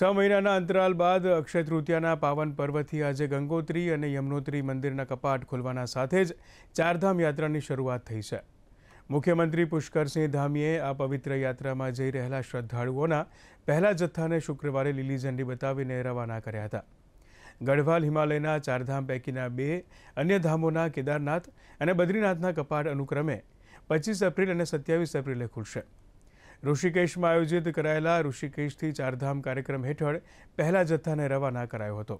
છ મહિનાના અંતરાલ બાદ અક્ષય તૃતીયાના પાવન પર્વથી આજે ગંગોત્રી અને યમનોત્રી મંદિરના કપાટ ખોલવાના સાથે જ ચારધામ યાત્રાની શરૂઆત થઈ છે મુખ્યમંત્રી પુષ્કરસિંહ ધામીએ આ પવિત્ર યાત્રામાં જઈ રહેલા શ્રદ્ધાળુઓના પહેલા જથ્થાને શુક્રવારે લીલી ઝંડી બતાવીને રવાના કર્યા હતા ગઢવાલ હિમાલયના ચારધામ પૈકીના બે અન્ય ધામોના કેદારનાથ અને બદ્રીનાથના કપાટ અનુક્રમે પચીસ એપ્રિલ અને સત્યાવીસ એપ્રિલે ખુલશે ઋષિકેશમાં આયોજિત કરાયેલા ઋષિકેશથી ચારધામ કાર્યક્રમ હેઠળ પહેલા જથ્થાને રવાના કરાયો હતો